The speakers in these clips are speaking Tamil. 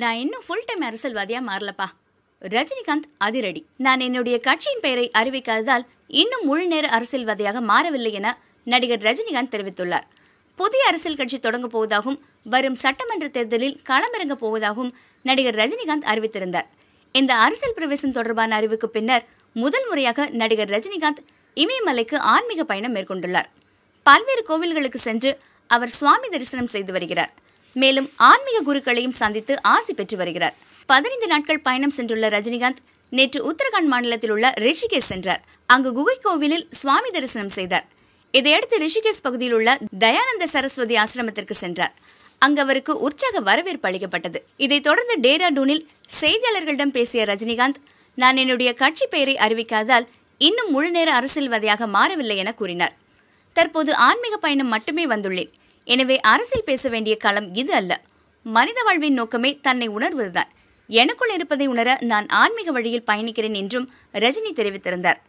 நான் இன்னும் ஃபுல் டைம் அரசியல்வாதியாக மாறலப்பா ரஜினிகாந்த் அதிரடி நான் என்னுடைய கட்சியின் பெயரை அறிவிக்காததால் இன்னும் முழு நேர அரசியல்வாதியாக மாறவில்லை என நடிகர் ரஜினிகாந்த் தெரிவித்துள்ளார் புதிய அரசியல் கட்சி தொடங்கப் போவதாகவும் வரும் சட்டமன்ற தேர்தலில் களமிறங்க போவதாகவும் நடிகர் ரஜினிகாந்த் அறிவித்திருந்தார் இந்த அரசியல் பிரவேசம் தொடர்பான அறிவுக்கு பின்னர் முதல் முறையாக நடிகர் ரஜினிகாந்த் இமயமலைக்கு ஆன்மீக பயணம் மேற்கொண்டுள்ளார் பல்வேறு கோவில்களுக்கு சென்று அவர் சுவாமி தரிசனம் செய்து வருகிறார் மேலும் ஆன்மீக குருக்களையும் சந்தித்து ஆசி பெற்று வருகிறார் பதினைந்து நாட்கள் பயணம் சென்றுள்ள ரஜினிகாந்த் நேற்று உத்தரகாண்ட் மாநிலத்தில் உள்ள ரிஷிகேஷ் சென்றார் அங்கு குகை கோவிலில் சுவாமி தரிசனம் செய்தார் இதையடுத்து ரிஷிகேஷ் பகுதியில் உள்ள தயானந்த சரஸ்வதி ஆசிரமத்திற்கு சென்றார் அங்கு அவருக்கு உற்சாக வரவேற்பு அளிக்கப்பட்டது இதைத் தொடர்ந்து டேராடூனில் செய்தியாளர்களிடம் பேசிய ரஜினிகாந்த் நான் என்னுடைய கட்சி பெயரை அறிவிக்காதால் இன்னும் முழுநேர அரசியல்வாதியாக மாறவில்லை என கூறினார் தற்போது ஆன்மீக பயணம் மட்டுமே வந்துள்ளேன் எனவே அரசியல் பேச வேண்டிய களம் இது அல்ல மனித வாழ்வின் நோக்கமே தன்னை உணர்வதுதான் எனக்குள் இருப்பதை உணர நான் ஆன்மீக வழியில் பயணிக்கிறேன் என்றும் ரஜினி தெரிவித்திருந்தார்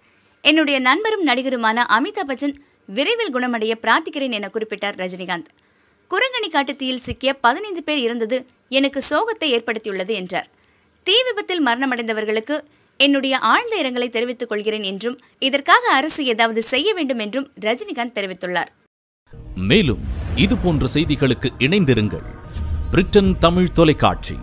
என்னுடைய நண்பரும் நடிகருமான அமிதாப் பச்சன் விரைவில் குணமடைய பிரார்த்திக்கிறேன் என குறிப்பிட்டார் ரஜினிகாந்த் குரங்கணி காட்டு தீயில் சிக்கிய பதினைந்து பேர் இருந்தது எனக்கு சோகத்தை ஏற்படுத்தியுள்ளது என்றார் தீ விபத்தில் மரணமடைந்தவர்களுக்கு என்னுடைய ஆழ்ந்த இரங்கலை தெரிவித்துக் கொள்கிறேன் என்றும் இதற்காக அரசு ஏதாவது செய்ய வேண்டும் என்றும் ரஜினிகாந்த் தெரிவித்துள்ளார் மேலும் இது போன்ற செய்திகளுக்கு இணைந்திருங்கள் பிரிட்டன் தமிழ் தொலைக்காட்சி